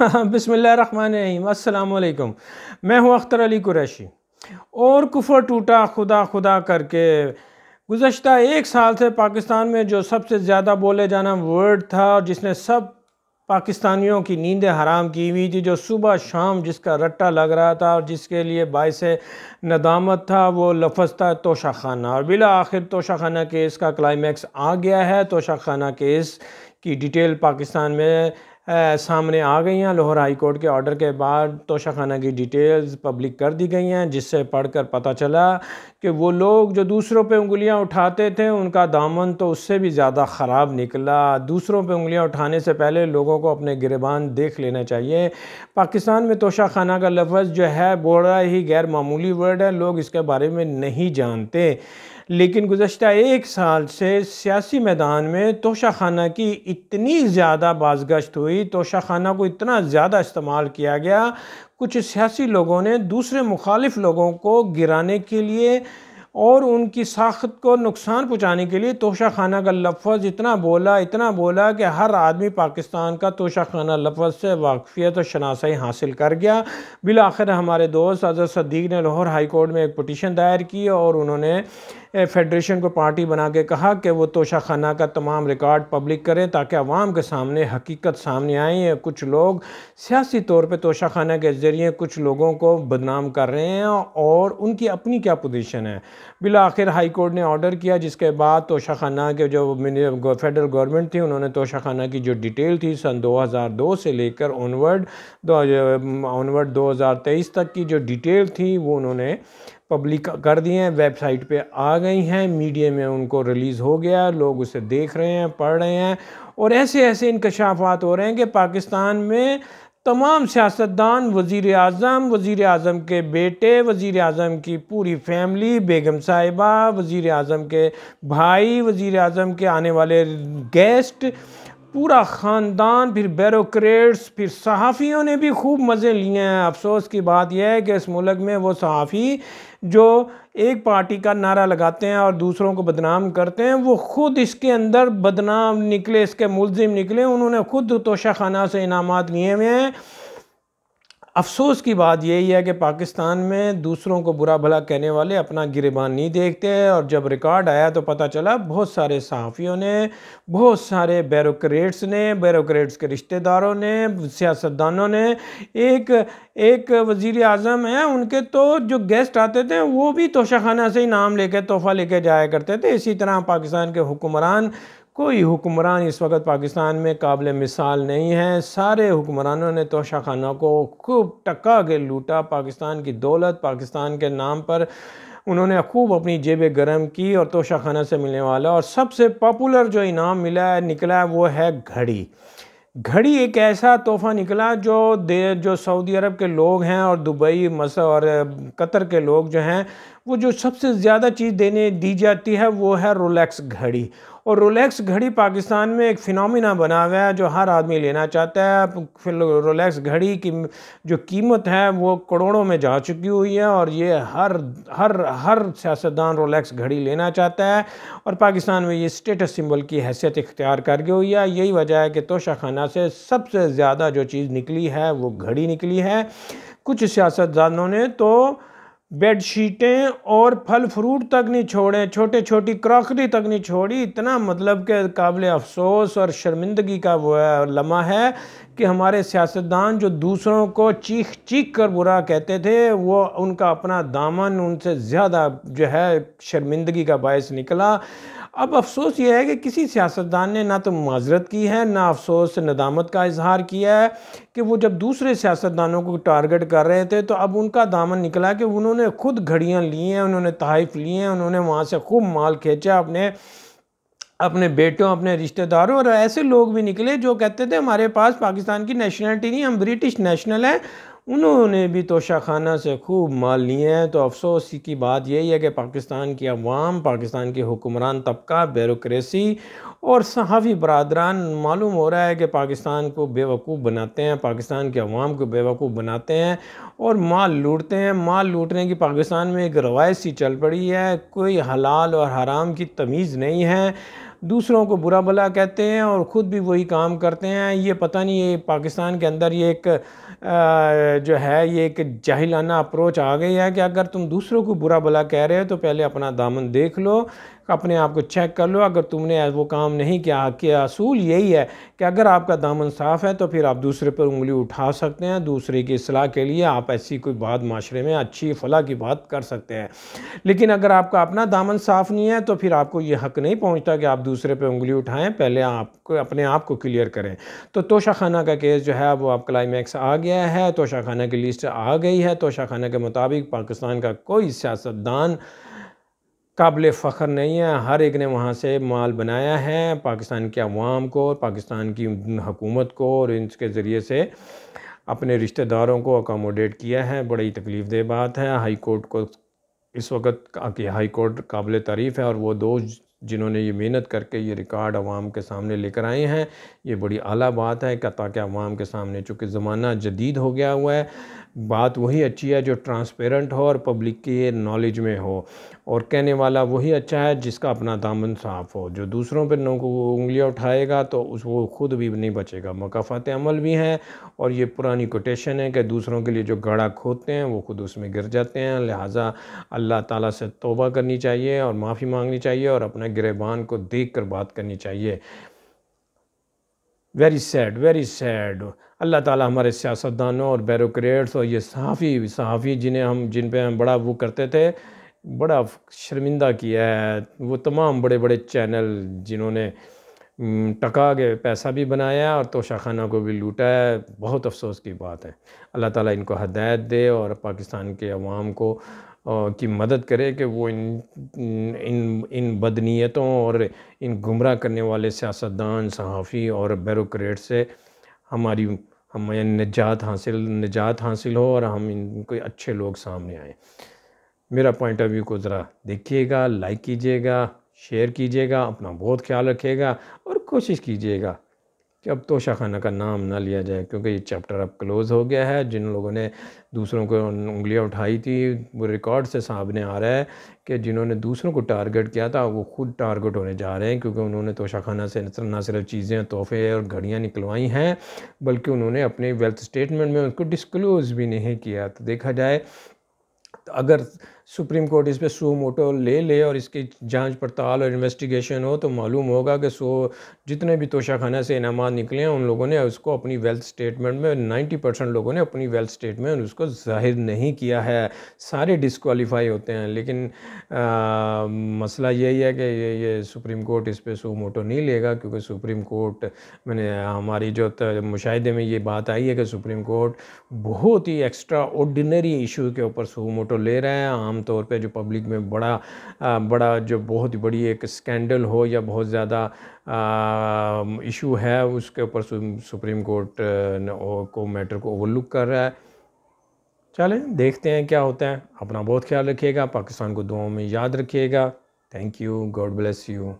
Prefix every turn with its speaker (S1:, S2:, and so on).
S1: बिसमीम अल्लाम मैं हूँ अख्तर अली कुरैशी और कुफर टूटा खुदा खुदा करके गुज्त एक साल से पाकिस्तान में जो सबसे ज़्यादा बोले जाना वर्ड था और जिसने सब पाकिस्तानियों की नींदें हराम की हुई थी जो सुबह शाम जिसका रट्टा लग रहा था और जिसके लिए बायस नदामत था वो लफज था तोशा खाना और बिला आखिर तोशा खाना केस का क्लाइमैक्स आ गया है तोशा खाना केस की डिटेल पाकिस्तान में सामने आ गई हैं लाहौर हाई कोर्ट के ऑर्डर के बाद तोशाखाना की डिटेल्स पब्लिक कर दी गई हैं जिससे पढ़कर पता चला कि वो लोग जो दूसरों पे उंगलियां उठाते थे उनका दामन तो उससे भी ज़्यादा ख़राब निकला दूसरों पे उंगलियां उठाने से पहले लोगों को अपने गिरबान देख लेना चाहिए पाकिस्तान में तोशाखाना का लफ्ज़ जो है बड़ा ही गैर मामूली वर्ड है लोग इसके बारे में नहीं जानते लेकिन गुज्त एक साल से सियासी मैदान में तोशा खाना की इतनी ज़्यादा बाजगश्त हुई तोशा खाना को इतना ज़्यादा इस्तेमाल किया गया कुछ सियासी लोगों ने दूसरे मुखालिफ लोगों को गिराने के लिए और उनकी साख्त को नुकसान पहुँचाने के लिए तोशा खाना का लफ्ज़ इतना बोला इतना बोला कि हर आदमी पाकिस्तान का तोशा खाना लफ्ज़ से वाकफियत और शनासाई हासिल कर गया बिल आखिर हमारे दोस्त अज़र सदीक ने लाहौर हाई कोर्ट में एक पटिशन दायर की और उन्होंने फेडरेशन को पार्टी बना के कहा कि वो तोशा खाना का तमाम रिकॉर्ड पब्लिक करें ताकि आवाम के सामने हकीकत सामने आए कुछ लोग सियासी तौर पर तोशा खाना के ज़रिए कुछ लोगों को बदनाम कर रहे हैं और उनकी अपनी क्या पोजिशन है बिला आखिर हाई कोर्ट ने ऑर्डर किया जिसके बाद तोशा खाना के जो फेडरल गवर्नमेंट थी उन्होंने तोशा खाना की जो डिटेल थी सन 2002 से लेकर ऑनवर्ड ऑनवर्ड 2023 तक की जो डिटेल थी वो उन्होंने पब्लिक कर दिए हैं वेबसाइट पे आ गई हैं मीडिया में उनको रिलीज़ हो गया लोग उसे देख रहे हैं पढ़ रहे हैं और ऐसे ऐसे इनकशाफात हो रहे हैं कि पाकिस्तान में तमाम सियासतदान वज़ी अजम वज़ी अजम के बेटे वज़ी अजम की पूरी फैमिली बेगम साहिबा वज़ी अजम के भाई वज़ी अजम के आने वाले गेस्ट पूरा ख़ानदान फिर बैरोक्रेट्स फिर सहाफ़ियों ने भी खूब मज़े लिए हैं अफसोस की बात यह है कि इस मुल्क में वो सहाफ़ी जो एक पार्टी का नारा लगाते हैं और दूसरों को बदनाम करते हैं वो ख़ुद इसके अंदर बदनाम निकले इसके मुलजिम निकले उन्होंने ख़ुद तोशा खाना से इनाम लिए हुए हैं अफसोस की बात यही है कि पाकिस्तान में दूसरों को बुरा भला कहने वाले अपना गिरबान नहीं देखते और जब रिकॉर्ड आया तो पता चला बहुत सारे सहाफ़ियों ने बहुत सारे बैरोक्रेट्स ने बैरोक्रेट्स के रिश्तेदारों ने सियासतदानों ने एक एक वज़ी अजम हैं उनके तो जो गेस्ट आते थे वो भी तोशाखाना से ही नाम ले कर तोहफ़ा कर जाया करते थे इसी तरह पाकिस्तान के हुक्मरान कोई हुक्मरान इस वक्त पाकिस्तान में काबिल मिसाल नहीं है सारे हुक्मरानों ने तोशा खाना को खूब टका के लूटा पाकिस्तान की दौलत पाकिस्तान के नाम पर उन्होंने खूब अपनी जेब गर्म की और तोशा खाना से मिलने वाला और सबसे पॉपुलर जो इनाम मिला है निकला है वो है घड़ी घड़ी एक ऐसा तोहफ़ा निकला जो दे जो सऊदी अरब के लोग हैं और दुबई मस और कतर के लोग जो हैं वो जो सबसे ज़्यादा चीज़ देने दी जाती है वो है रोलेक्स घड़ी और रोलेक्स घड़ी पाकिस्तान में एक फ़िनोमिना बना हुआ है जो हर आदमी लेना चाहता है फिर रोलेक्स घड़ी की जो कीमत है वो करोड़ों में जा चुकी हुई है और ये हर हर हर सियासतदान रोलेक्स घड़ी लेना चाहता है और पाकिस्तान में ये स्टेटस सिंबल की हैसियत इख्तियार कर गई हुई है यही वजह है कि तोशाखाना से सबसे ज़्यादा जो चीज़ निकली है वो घड़ी निकली है कुछ सियासतदानों ने तो बेडशीटें और फल फ्रूट तक नहीं छोड़े छोटे छोटी क्रॉकरी तक नहीं छोड़ी इतना मतलब के काबिल अफसोस और शर्मिंदगी का वो है लम्हा है कि हमारे सियासतदान जो दूसरों को चीख चीख कर बुरा कहते थे वो उनका अपना दामन उनसे ज़्यादा जो है शर्मिंदगी का बायस निकला अब अफसोस ये है कि किसी सियासतदान ने ना तो माजरत की है ना अफसोस नदामत का इजहार किया है कि वो जब दूसरे सियासतदानों को टारगेट कर रहे थे तो अब उनका दामन निकला कि उन्होंने खुद घड़ियाँ ली हैं उन्होंने तहफ़ लिए हैं उन्होंने वहाँ से खूब माल खींचा अपने अपने बेटों अपने रिश्तेदारों और ऐसे लोग भी निकले जो कहते थे हमारे पास पाकिस्तान की नेशनलिटी नहीं हम ब्रिटिश नेशनल हैं उन्होंने भी तोशा खाना से खूब माल लिए हैं तो अफसोस की बात यही है कि पाकिस्तान की अवाम पाकिस्तान के हुक्मरान तबका बेरोक्रेसी और सहाफ़ी बरदरान मालूम हो रहा है कि पाकिस्तान को बेवकूफ़ बनाते हैं पाकिस्तान के अवाम को बेवकूफ़ बनाते हैं और माल लूटते हैं माल लूटने की पाकिस्तान में एक रवायत सी चल पड़ी है कोई हलाल और हराम की तमीज़ नहीं है दूसरों को बुरा भला कहते हैं और ख़ुद भी वही काम करते हैं ये पता नहीं ये पाकिस्तान के अंदर ये एक जो है ये एक जाहिलाना अप्रोच आ गई है कि अगर तुम दूसरों को बुरा भला कह रहे हो तो पहले अपना दामन देख लो अपने आप को चेक कर लो अगर तुमने वो काम नहीं किया कि असूल यही है कि अगर आपका दामन साफ़ है तो फिर आप दूसरे पर उंगली उठा सकते हैं दूसरे की सलाह के लिए आप ऐसी कोई बात माशरे में अच्छी फला की बात कर सकते हैं लेकिन अगर आपका अपना दामन साफ़ नहीं है तो फिर आपको ये हक नहीं पहुँचता कि आप दूसरे पर उंगली उठाएँ पहले आपको अपने आप को क्लियर करें तो तोशा खाना का केस जो है वो आप क्लाइमैक्स आ गया है तोशा खाना की लिस्ट आ गई है तोशा खाना के मुताबिक पाकिस्तान का कोई सियासतदान काबिल फ़ख्र नहीं है हर एक ने वहाँ से माल बनाया है पाकिस्तान के अवाम को पाकिस्तान की हकूमत को और इसके ज़रिए से अपने रिश्तेदारों को अकोमोडेट किया है बड़ी तकलीफ़ दह बात है हाई कोर्ट को इस वक्त कि हाई कोर्ट काबिल तारीफ़ है और वो दो जिन्होंने ये मेहनत करके ये रिकॉर्ड आवाम के सामने लेकर आए हैं ये बड़ी अली बात है कि ताकि अवाम के सामने चूँकि ज़माना जदीद हो गया हुआ है बात वही अच्छी है जो ट्रांसपेरेंट हो और पब्लिक के नॉलेज में हो और कहने वाला वही अच्छा है जिसका अपना दामन साफ़ हो जो दूसरों पर उंगलियाँ उठाएगा तो उस वो ख़ुद भी नहीं बचेगा मकाफात अमल भी हैं और ये पुरानी कोटेशन है कि दूसरों के लिए जो गढ़ा खोदते हैं वो ख़ुद उसमें गिर जाते हैं लिहाजा अल्लाह ताला से तोबा करनी चाहिए और माफ़ी मांगनी चाहिए और अपने गिरबान को देख कर बात करनी चाहिए very sad very sad Allah ताला हमारे सियासतदानों और बैरोक्रेट्स और ये सहाफ़ी सहाफ़ी जिन्हें हम जिन पे हम बड़ा वो करते थे बड़ा शर्मिंदा किया है वो तमाम बड़े बड़े चैनल जिन्होंने टका के पैसा भी बनाया और तोशाखाना को भी लूटा है बहुत अफसोस की बात है अल्लाह ताला इनको हदायत दे और पाकिस्तान के अवाम को की मदद करे कि वो इन इन इन बदनीयतों और इन गुमराह करने वाले सियासतदान सहाफ़ी और ब्यूरोक्रेट से हमारी हमें निजात हासिल निजात हासिल हो और हम इन कोई अच्छे लोग सामने आए मेरा पॉइंट ऑफ व्यू को ज़रा देखिएगा लाइक कीजिएगा शेयर कीजिएगा अपना बहुत ख्याल रखिएगा और कोशिश कीजिएगा कि अब तोशा खाना का नाम ना लिया जाए क्योंकि ये चैप्टर अब क्लोज़ हो गया है जिन लोगों ने दूसरों को उंगलियां उठाई थी वो रिकॉर्ड से सामने आ रहा है कि जिन्होंने दूसरों को टारगेट किया था वो खुद टारगेट होने जा रहे हैं क्योंकि उन्होंने तोशा खाना से ना सिर्फ चीज़ें तोहफे और घड़ियाँ निकलवाई हैं बल्कि उन्होंने अपने वेल्थ स्टेटमेंट में उनको डिस्क्लोज़ भी नहीं किया तो देखा जाए तो अगर सुप्रीम कोर्ट इस पर सो मोटो ले ले और इसकी जांच पड़ताल और इन्वेस्टिगेशन हो तो मालूम होगा कि सो जितने भी तोशाखाना से इनाम निकले हैं उन लोगों ने उसको अपनी वेल्थ स्टेटमेंट में 90 परसेंट लोगों ने अपनी वेल्थ स्टेटमेंट उसको जाहिर नहीं किया है सारे डिसकॉलीफाई होते हैं लेकिन आ, मसला यही है कि ये ये सुप्रीम कोर्ट इस पर सो मोटो नहीं लेगा क्योंकि सुप्रीम कोर्ट मैंने हमारी जो मुशाहे में ये बात आई है कि सुप्रीम कोर्ट बहुत ही एक्स्ट्रा ऑर्डिनरी इशू के ऊपर सो मोटो ले रहे हैं आम तौर पे जो पब्लिक में बड़ा आ, बड़ा जो बहुत बड़ी एक स्कैंडल हो या बहुत ज़्यादा इशू है उसके ऊपर सुप्रीम कोर्ट को मैटर को ओवरलुक कर रहा है चलें देखते हैं क्या होता है अपना बहुत ख्याल रखिएगा पाकिस्तान को दुआओं में याद रखिएगा thank you God bless you